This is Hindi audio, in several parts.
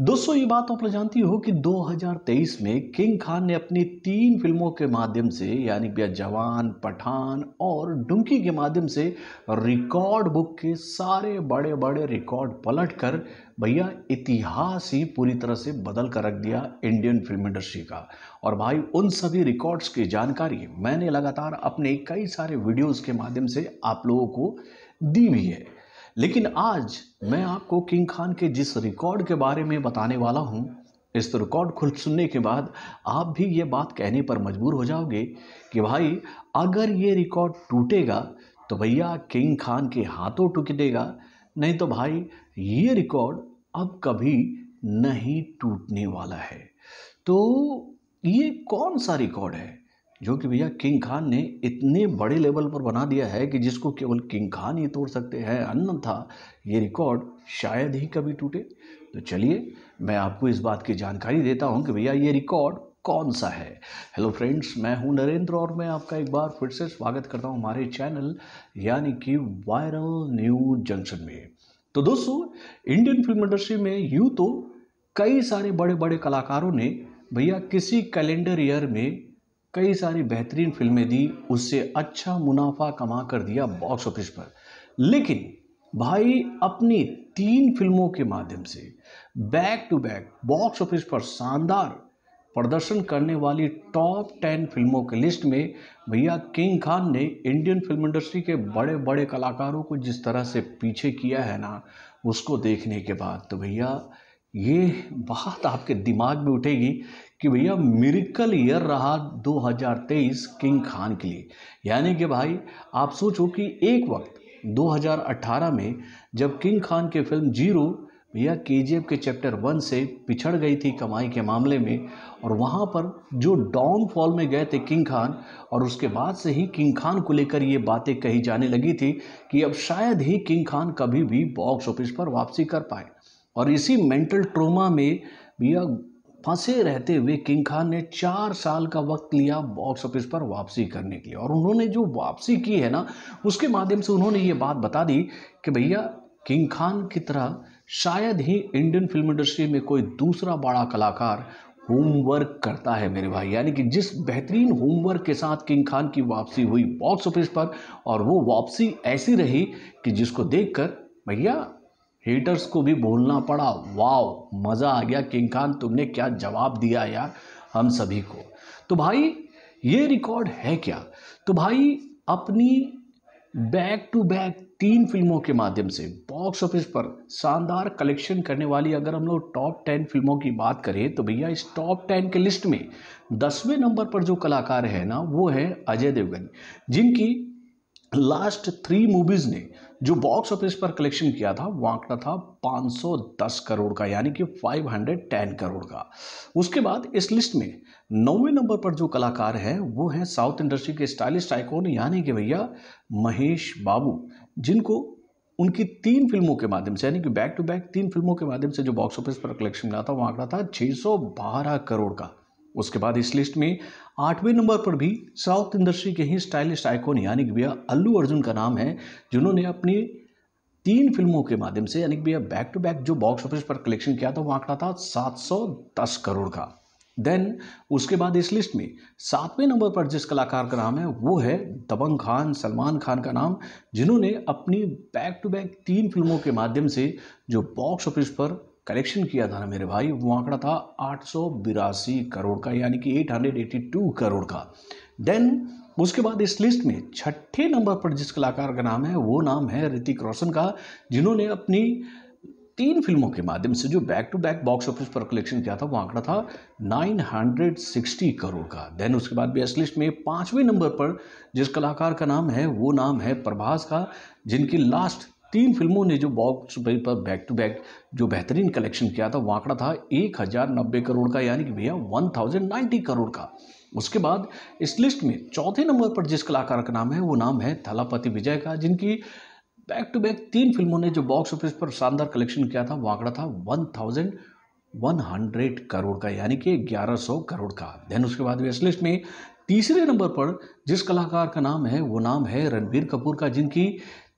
दोस्तों ये बात तो आप जानती हो कि 2023 में किंग खान ने अपनी तीन फिल्मों के माध्यम से यानी बिया जवान पठान और डुमकी के माध्यम से रिकॉर्ड बुक के सारे बड़े बड़े रिकॉर्ड पलट कर भैया इतिहास ही पूरी तरह से बदल कर रख दिया इंडियन फिल्म इंडस्ट्री का और भाई उन सभी रिकॉर्ड्स की जानकारी मैंने लगातार अपने कई सारे वीडियोज़ के माध्यम से आप लोगों को दी हुई है लेकिन आज मैं आपको किंग खान के जिस रिकॉर्ड के बारे में बताने वाला हूँ इस रिकॉर्ड खुद सुनने के बाद आप भी ये बात कहने पर मजबूर हो जाओगे कि भाई अगर ये रिकॉर्ड टूटेगा तो भैया किंग खान के हाथों टूटेगा नहीं तो भाई ये रिकॉर्ड अब कभी नहीं टूटने वाला है तो ये कौन सा रिकॉर्ड है जो कि भैया किंग खान ने इतने बड़े लेवल पर बना दिया है कि जिसको केवल किंग खान ही तोड़ सकते हैं अन्न था ये रिकॉर्ड शायद ही कभी टूटे तो चलिए मैं आपको इस बात की जानकारी देता हूँ कि भैया ये रिकॉर्ड कौन सा है हेलो फ्रेंड्स मैं हूं नरेंद्र और मैं आपका एक बार फिर से स्वागत करता हूं हमारे चैनल यानी कि वायरल न्यूज जंक्शन में तो दोस्तों इंडियन फिल्म इंडस्ट्री में यूँ तो कई सारे बड़े बड़े कलाकारों ने भैया किसी कैलेंडर ईयर में कई सारी बेहतरीन फिल्में दी उससे अच्छा मुनाफा कमा कर दिया बॉक्स ऑफिस पर लेकिन भाई अपनी तीन फिल्मों के माध्यम से back to back box office पर शानदार प्रदर्शन करने वाली टॉप टेन फिल्मों के लिस्ट में भैया किंग खान ने इंडियन फिल्म इंडस्ट्री के बड़े बड़े कलाकारों को जिस तरह से पीछे किया है ना उसको देखने के बाद तो भैया ये बात आपके दिमाग में उठेगी कि भैया मिरिकल ईयर रहा 2023 किंग खान के लिए यानी कि भाई आप सोचो कि एक वक्त 2018 में जब किंग खान की फिल्म जीरो भैया के के चैप्टर वन से पिछड़ गई थी कमाई के मामले में और वहाँ पर जो डाउनफॉल में गए थे किंग खान और उसके बाद से ही किंग खान को लेकर ये बातें कही जाने लगी थी कि अब शायद ही किंग खान कभी भी बॉक्स ऑफिस पर वापसी कर पाए और इसी मेंटल ट्रोमा में भैया फंसे रहते हुए किंग खान ने चार साल का वक्त लिया बॉक्स ऑफिस पर वापसी करने के लिए और उन्होंने जो वापसी की है ना उसके माध्यम से उन्होंने ये बात बता दी कि भैया किंग खान की तरह शायद ही इंडियन फिल्म इंडस्ट्री में कोई दूसरा बड़ा कलाकार होमवर्क करता है मेरे भाई यानी कि जिस बेहतरीन होमवर्क के साथ किंग खान की वापसी हुई बॉक्स ऑफिस पर और वो वापसी ऐसी रही कि जिसको देखकर भैया हेटर्स को भी बोलना पड़ा वाव मज़ा आ गया किंग खान तुमने क्या जवाब दिया यार हम सभी को तो भाई ये रिकॉर्ड है क्या तो भाई अपनी बैक टू बैक तीन फिल्मों के माध्यम से बॉक्स ऑफिस पर शानदार कलेक्शन करने वाली अगर हम लोग टॉप टेन फिल्मों की बात करें तो भैया इस टॉप टेन के लिस्ट में दसवें नंबर पर जो कलाकार है ना वो है अजय देवगन जिनकी लास्ट थ्री मूवीज़ ने जो बॉक्स ऑफिस पर कलेक्शन किया था वो आंकड़ा था 510 करोड़ का यानी कि 510 करोड़ का उसके बाद इस लिस्ट में नौवें नंबर पर जो कलाकार हैं वो हैं साउथ इंडस्ट्री के स्टाइलिस्ट आइकॉन यानी कि भैया महेश बाबू जिनको उनकी तीन फिल्मों के माध्यम से यानी कि बैक टू बैक तीन फिल्मों के माध्यम से जो बॉक्स ऑफिस पर कलेक्शन मिला था वो आंकड़ा था छः करोड़ का उसके बाद इस लिस्ट में आठवें नंबर पर भी साउथ इंडस्ट्री के ही स्टाइलिश आइकॉन यानी कि भैया अल्लू अर्जुन का नाम है जिन्होंने अपनी तीन फिल्मों के माध्यम से यानी कि भैया बैक टू बैक जो बॉक्स ऑफिस पर कलेक्शन किया था वो आंकड़ा था 710 करोड़ का देन उसके बाद इस लिस्ट में सातवें नंबर पर जिस कलाकार का नाम है वो है दबंग खान सलमान खान का नाम जिन्होंने अपनी बैक टू बैक तीन फिल्मों के माध्यम से जो बॉक्स ऑफिस पर कलेक्शन किया था ना मेरे भाई वो आंकड़ा था आठ करोड़ का यानी कि 882 करोड़ का देन उसके बाद इस लिस्ट में छठे नंबर पर जिस कलाकार का नाम है वो नाम है ऋतिक रोशन का जिन्होंने अपनी तीन फिल्मों के माध्यम से जो back to back box office पर कलेक्शन किया था वो आंकड़ा था 960 करोड़ का देन उसके बाद भी इस लिस्ट में पाँचवें नंबर पर जिस कलाकार का नाम है वो नाम है प्रभास का जिनकी लास्ट तीन फिल्मों ने जो बॉक्स ऑफिस पर बैक टू बैक जो बेहतरीन कलेक्शन किया था वो आंकड़ा था एक हज़ार नब्बे करोड़ का यानी कि भैया वन थाउजेंड नाइन्टी करोड़ का उसके बाद इस लिस्ट में चौथे नंबर पर जिस कलाकार का नाम है वो नाम है थलापति विजय का जिनकी बैक टू बैक तीन फिल्मों ने जो बॉक्स ऑफिस पर शानदार कलेक्शन किया था वो आंकड़ा था one thousand one hundred crore का यानी कि ग्यारह सौ करोड़ का देन उसके बाद इस लिस्ट में तीसरे नंबर पर जिस कलाकार का नाम है वो नाम है रणबीर कपूर का जिनकी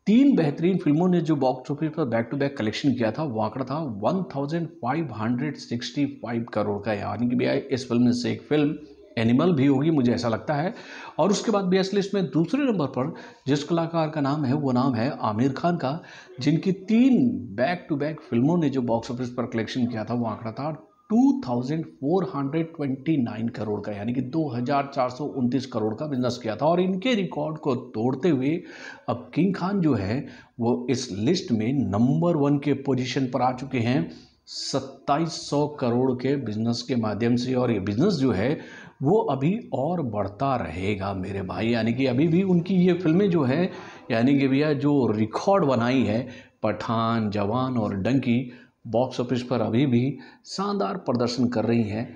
तीन बेहतरीन फिल्मों ने जो बॉक्स ऑफिस पर बैक टू बैक कलेक्शन किया था वो आंकड़ा था 1565 करोड़ का यानी कि भैया इस फिल्म में से एक फिल्म एनिमल भी होगी मुझे ऐसा लगता है और उसके बाद भी लिस्ट में दूसरे नंबर पर जिस कलाकार का नाम है वो नाम है आमिर खान का जिनकी तीन बैक टू बैक फिल्मों ने जो बॉक्स ऑफिस पर कलेक्शन किया था वो आंकड़ा था 2,429 करोड़ का यानी कि दो करोड़ का बिजनेस किया था और इनके रिकॉर्ड को तोड़ते हुए अब किंग खान जो है वो इस लिस्ट में नंबर वन के पोजीशन पर आ चुके हैं 2700 करोड़ के बिजनेस के माध्यम से और ये बिजनेस जो है वो अभी और बढ़ता रहेगा मेरे भाई यानी कि अभी भी उनकी ये फिल्में जो है यानी कि भैया जो रिकॉर्ड बनाई है पठान जवान और डंकी बॉक्स ऑफिस पर अभी भी शानदार प्रदर्शन कर रही हैं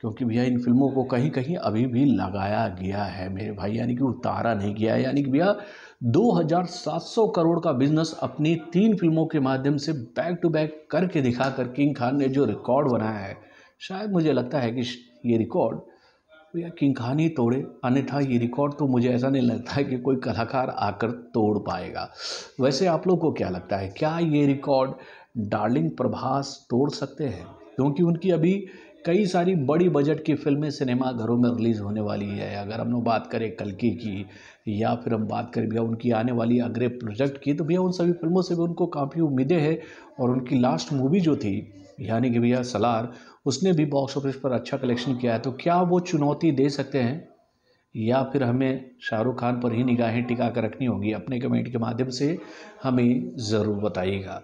क्योंकि भैया इन फिल्मों को कहीं कहीं अभी भी लगाया गया है मेरे भाई यानी कि उतारा नहीं गया है यानी कि भैया 2700 करोड़ का बिजनेस अपनी तीन फिल्मों के माध्यम से बैक टू बैक करके दिखा कर किंग खान ने जो रिकॉर्ड बनाया है शायद मुझे लगता है कि ये रिकॉर्ड भैया किंग खान ही तोड़े अन्यथा ये रिकॉर्ड तो मुझे ऐसा नहीं लगता है कि कोई कलाकार आकर तोड़ पाएगा वैसे आप लोग को क्या लगता है क्या ये रिकॉर्ड डार्लिंग प्रभास तोड़ सकते हैं क्योंकि उनकी अभी कई सारी बड़ी बजट की फिल्में सिनेमा घरों में रिलीज़ होने वाली है अगर हम लोग बात करें कलकी की या फिर हम बात करें भैया उनकी आने वाली अग्रे प्रोजेक्ट की तो भैया उन सभी फिल्मों से भी उनको काफ़ी उम्मीदें हैं और उनकी लास्ट मूवी जो थी यानी कि भैया सलार उसने भी बॉक्स ऑफिस पर अच्छा कलेक्शन किया है तो क्या वो चुनौती दे सकते हैं या फिर हमें शाहरुख खान पर ही निगाहें टिका कर रखनी होंगी अपने कमेंट के माध्यम से हमें ज़रूर बताइएगा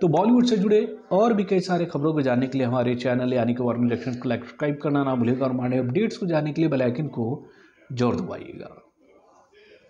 तो बॉलीवुड से जुड़े और भी कई सारे खबरों को जानने के लिए हमारे चैनल यानी कि वार्न इलेक्शन को सब्सक्राइब करना ना भूलेगा और हमारे अपडेट्स को जानने के लिए बेलाइकिन को जोर दबाइएगा